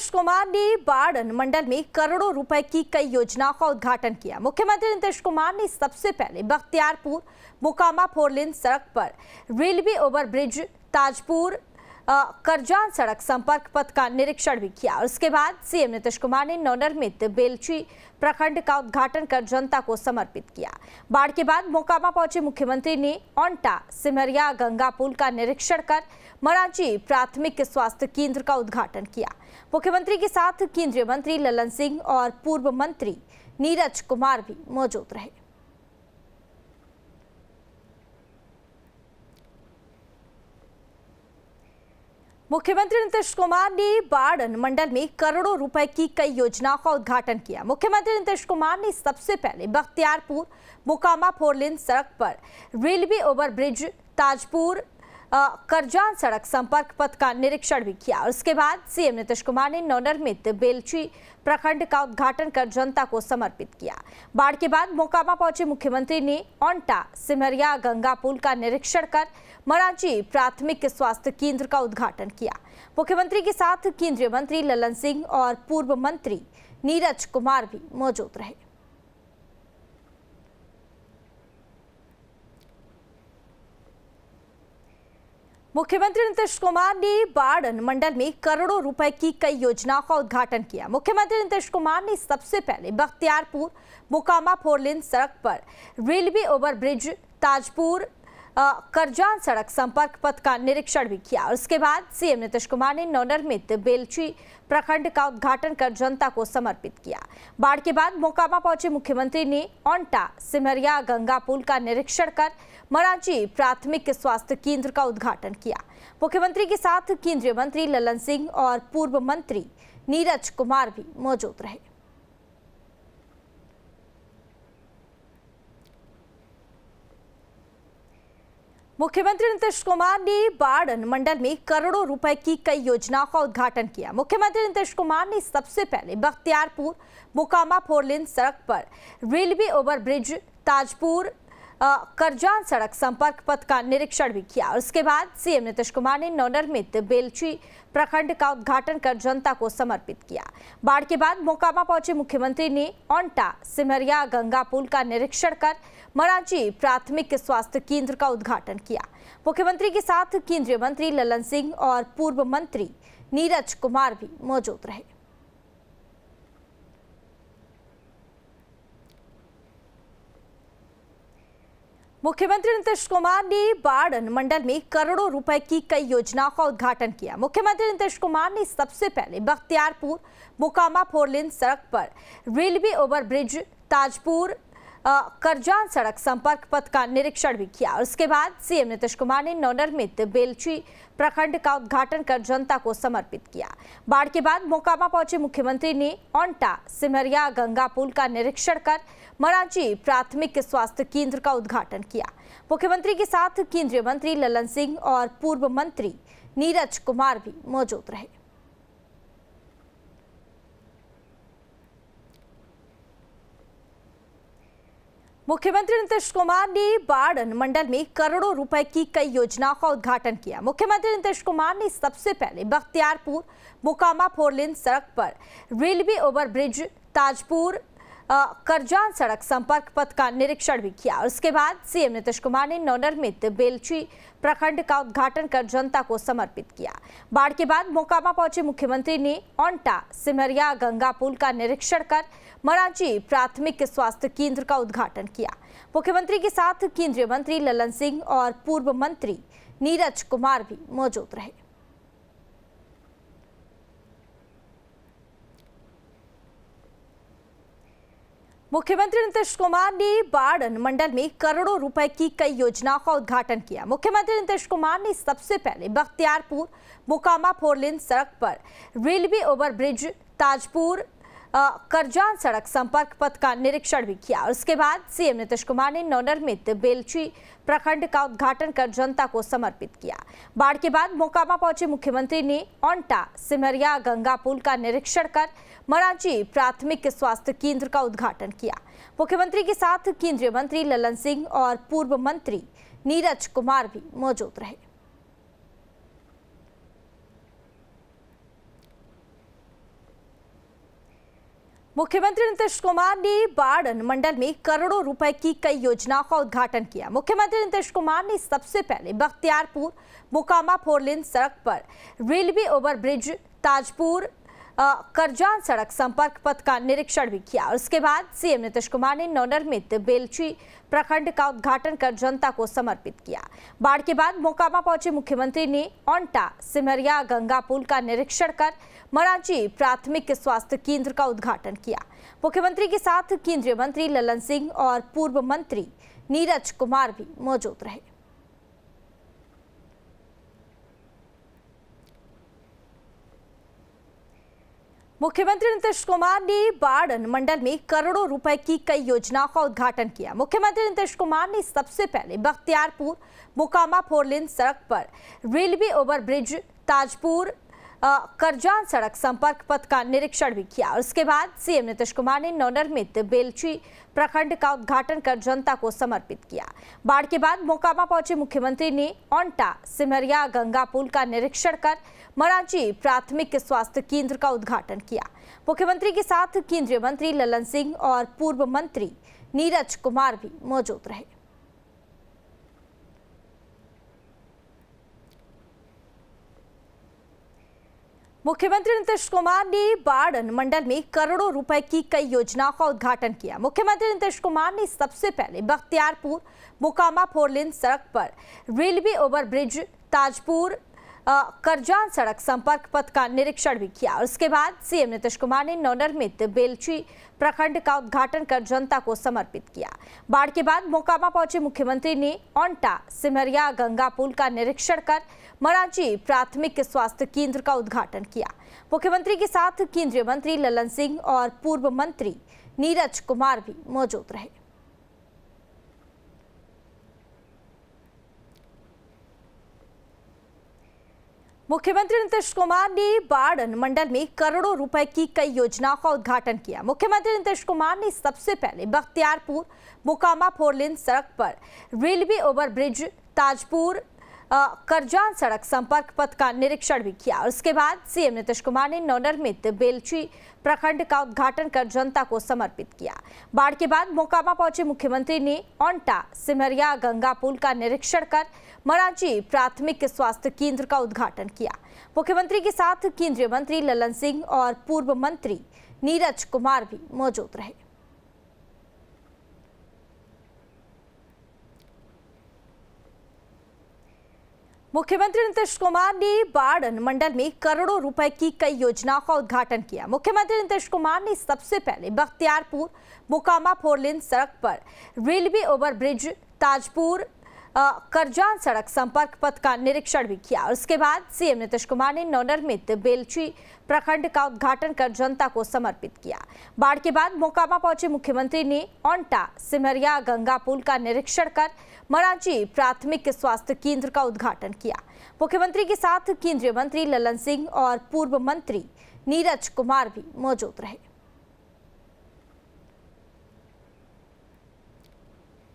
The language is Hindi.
नीतीश कुमार ने बाड़न मंडल में करोड़ों रुपए की कई योजनाओं का उद्घाटन किया मुख्यमंत्री नीतीश कुमार ने सबसे पहले बख्तियारपुर मोकामा फोरलेन सड़क पर रेलवे ओवरब्रिज ताजपुर करजान सड़क संपर्क पथ का निरीक्षण भी किया और उसके बाद सीएम नीतीश कुमार ने नवनिर्मित बेलची प्रखंड का उद्घाटन कर जनता को समर्पित किया बाढ़ के बाद मोकामा पहुंचे मुख्यमंत्री ने ओंटा सिमरिया गंगा पुल का निरीक्षण कर मराची प्राथमिक स्वास्थ्य केंद्र का उद्घाटन किया मुख्यमंत्री के साथ केंद्रीय मंत्री ललन सिंह और पूर्व मंत्री नीरज कुमार भी मौजूद रहे मुख्यमंत्री नीतीश कुमार ने बाढ़ अनुमंडल में करोड़ों रुपए की कई योजनाओं का उद्घाटन किया मुख्यमंत्री नीतीश कुमार ने सबसे पहले बख्तियारपुर मोकामा फोरलेन सड़क पर रेलवे ओवरब्रिज ताजपुर करजान सड़क संपर्क पथ का निरीक्षण भी किया और उसके बाद सीएम नीतीश कुमार ने नवनिर्मित बेलची प्रखंड का उद्घाटन कर जनता को समर्पित किया बाढ़ के बाद मोकामा पहुंचे मुख्यमंत्री ने ओंटा सिमरिया गंगा पुल का निरीक्षण कर मरांची प्राथमिक स्वास्थ्य केंद्र का उद्घाटन किया मुख्यमंत्री के साथ केंद्रीय मंत्री ललन सिंह और पूर्व मंत्री नीरज कुमार भी मौजूद रहे मुख्यमंत्री नीतीश कुमार ने बाड़न मंडल में करोड़ों रुपए की कई योजनाओं का उद्घाटन किया मुख्यमंत्री नीतीश कुमार ने सबसे पहले बख्तियारपुर मोकामा फोरलेन सड़क पर रेलवे ओवरब्रिज ताजपुर करजान सड़क संपर्क पथ का निरीक्षण भी किया और उसके बाद सीएम नीतीश कुमार ने नवनिर्मित बेलची प्रखंड का उद्घाटन कर जनता को समर्पित किया बाढ़ के बाद मोकामा पहुंचे मुख्यमंत्री ने ओंटा सिमरिया गंगा पुल का निरीक्षण कर मरांची प्राथमिक स्वास्थ्य केंद्र का उद्घाटन किया मुख्यमंत्री के साथ केंद्रीय मंत्री ललन सिंह और पूर्व मंत्री नीरज कुमार भी मौजूद रहे मुख्यमंत्री नीतीश कुमार ने बाढ़ मंडल में करोड़ों रुपए की कई योजनाओं का उद्घाटन किया मुख्यमंत्री नीतीश कुमार ने सबसे पहले बख्तियारपुर मोकामा फोरलेन सड़क पर रेलवे ओवरब्रिज ताजपुर करजान सड़क संपर्क पथ का निरीक्षण भी किया और उसके बाद सीएम नीतीश कुमार ने नवनिर्मित बेलची प्रखंड का उद्घाटन कर जनता को समर्पित किया बाढ़ के बाद मोकामा पहुंचे मुख्यमंत्री ने ओंटा सिमरिया गंगा पुल का निरीक्षण कर मराजी प्राथमिक स्वास्थ्य केंद्र का उद्घाटन किया मुख्यमंत्री के साथ केंद्रीय मंत्री ललन सिंह और पूर्व मंत्री नीरज कुमार भी मौजूद रहे मुख्यमंत्री नीतीश कुमार ने बाड़न मंडल में करोड़ों रुपए की कई योजनाओं का उद्घाटन किया मुख्यमंत्री नीतीश कुमार ने सबसे पहले बख्तियारपुर मोकामा फोरलेन सड़क पर रेलवे ओवरब्रिज ताजपुर करजान सड़क संपर्क पथ का निरीक्षण भी किया और उसके बाद सीएम नीतीश कुमार ने नवनिर्मित बेलची प्रखंड का उद्घाटन कर जनता को समर्पित किया बाढ़ के बाद मोकामा पहुंचे मुख्यमंत्री ने ओंटा सिमरिया गंगा पुल का निरीक्षण कर मराची प्राथमिक स्वास्थ्य केंद्र का उद्घाटन किया मुख्यमंत्री के साथ केंद्रीय मंत्री ललन सिंह और पूर्व मंत्री नीरज कुमार भी मौजूद रहे मुख्यमंत्री नीतीश कुमार ने बाड़न मंडल में करोड़ों रुपए की कई योजनाओं का उद्घाटन किया मुख्यमंत्री नीतीश कुमार ने सबसे पहले बख्तियारपुर मोकामा फोरलेन सड़क पर रेलवे ओवरब्रिज ताजपुर करजान सड़क संपर्क पथ का निरीक्षण भी किया और उसके बाद सीएम नीतीश कुमार ने नवनिर्मित बेलची प्रखंड का उद्घाटन कर जनता को समर्पित किया बाढ़ के बाद मोकामा पहुंचे मुख्यमंत्री ने ओंटा सिमरिया गंगा पुल का निरीक्षण कर मराची प्राथमिक स्वास्थ्य केंद्र का उद्घाटन किया मुख्यमंत्री के साथ केंद्रीय मंत्री ललन सिंह और पूर्व मंत्री नीरज कुमार भी मौजूद रहे मुख्यमंत्री नीतीश कुमार ने बाड़न मंडल में करोड़ों रुपए की कई योजनाओं का उद्घाटन किया मुख्यमंत्री नीतीश कुमार ने सबसे पहले बख्तियारपुर मोकामा फोरलेन सड़क पर रेलवे ओवरब्रिज ताजपुर करजान सड़क संपर्क पथ का निरीक्षण भी किया और उसके बाद सीएम नीतीश कुमार ने नवनिर्मित बेलची प्रखंड का उद्घाटन कर जनता को समर्पित किया बाढ़ के बाद मोकामा पहुंचे मुख्यमंत्री ने ओंटा सिमरिया गंगा पुल का निरीक्षण कर मराची प्राथमिक स्वास्थ्य केंद्र का उद्घाटन किया मुख्यमंत्री के साथ केंद्रीय मंत्री ललन सिंह और पूर्व मंत्री नीरज कुमार भी मौजूद रहे मुख्यमंत्री नीतीश कुमार ने बाड़न मंडल में करोड़ों रुपए की कई योजनाओं का उद्घाटन किया मुख्यमंत्री नीतीश कुमार ने सबसे पहले बख्तियारपुर मोकामा फोरलेन सड़क पर रेलवे ओवरब्रिज ताजपुर करजान सड़क संपर्क पथ का निरीक्षण भी किया और उसके बाद सीएम नीतीश कुमार ने नवनिर्मित बेलची प्रखंड का उद्घाटन कर जनता को समर्पित किया बाढ़ के बाद मोकामा पहुंचे मुख्यमंत्री ने ओंटा सिमरिया गंगा पुल का निरीक्षण कर मराची प्राथमिक स्वास्थ्य केंद्र का उद्घाटन किया मुख्यमंत्री के साथ केंद्रीय मंत्री ललन सिंह और पूर्व मंत्री नीरज कुमार भी मौजूद रहे मुख्यमंत्री नीतीश कुमार ने बाढ़ मंडल में करोड़ों रुपए की कई योजनाओं का उद्घाटन किया मुख्यमंत्री नीतीश कुमार ने सबसे पहले बख्तियारपुर मोकामा फोरलेन सड़क पर रेलवे ओवरब्रिज ताजपुर करजान सड़क संपर्क पथ का निरीक्षण भी किया और उसके बाद सीएम नीतीश कुमार ने नवनिर्मित बेलची प्रखंड का उद्घाटन कर जनता को समर्पित किया बाढ़ के बाद मोकामा पहुंचे मुख्यमंत्री ने ओंटा सिमरिया गंगा पुल का निरीक्षण कर मरांची प्राथमिक स्वास्थ्य केंद्र का उद्घाटन किया मुख्यमंत्री के साथ केंद्रीय मंत्री ललन सिंह और पूर्व मंत्री नीरज कुमार भी मौजूद रहे मुख्यमंत्री नीतीश कुमार ने बाड़न मंडल में करोड़ों रुपए की कई योजनाओं का उद्घाटन किया मुख्यमंत्री नीतीश कुमार ने सबसे पहले बख्तियारपुर मोकामा फोरलेन सड़क पर रेलवे ओवरब्रिज ताजपुर करजान सड़क संपर्क पथ का निरीक्षण भी किया और उसके बाद सीएम नीतीश कुमार ने नवनिर्मित बेलची प्रखंड का उद्घाटन कर जनता को समर्पित किया बाढ़ के बाद मोकामा पहुंचे मुख्यमंत्री ने ओंटा सिमरिया गंगा पुल का निरीक्षण कर मरांची प्राथमिक स्वास्थ्य केंद्र का उद्घाटन किया मुख्यमंत्री के साथ केंद्रीय मंत्री ललन सिंह और पूर्व मंत्री नीरज कुमार भी मौजूद रहे मुख्यमंत्री नीतीश कुमार ने बाढ़ मंडल में करोड़ों रुपए की कई योजनाओं का उद्घाटन किया मुख्यमंत्री नीतीश कुमार ने सबसे पहले बख्तियारपुर मोकामा फोरलेन सड़क पर रेलवे ओवरब्रिज ताजपुर करजान सड़क संपर्क पथ का निरीक्षण भी किया और इसके बाद सीएम नीतीश कुमार ने नवनिर्मित बेलची प्रखंड का उद्घाटन कर जनता को समर्पित किया बाढ़ के बाद मोकामा पहुंचे मुख्यमंत्री ने ओंटा सिमरिया गंगा पुल का निरीक्षण कर मराजी प्राथमिक स्वास्थ्य केंद्र का उद्घाटन किया मुख्यमंत्री के साथ केंद्रीय मंत्री ललन सिंह और पूर्व मंत्री नीरज कुमार भी मौजूद रहे मुख्यमंत्री नीतीश कुमार ने बाड़न मंडल में करोड़ों रुपए की कई योजनाओं का उद्घाटन किया मुख्यमंत्री नीतीश कुमार ने सबसे पहले बख्तियारपुर मोकामा फोरलेन सड़क पर रेलवे ओवरब्रिज ताजपुर करजान सड़क संपर्क पथ का निरीक्षण भी किया और उसके बाद सीएम नीतीश कुमार ने नवनिर्मित बेलची प्रखंड का उद्घाटन कर जनता को समर्पित किया बाढ़ के बाद मोकामा पहुंचे मुख्यमंत्री ने ओंटा सिमरिया गंगा पुल का निरीक्षण कर मरांची प्राथमिक स्वास्थ्य केंद्र का उद्घाटन किया मुख्यमंत्री के साथ केंद्रीय मंत्री ललन सिंह और पूर्व मंत्री नीरज कुमार भी मौजूद रहे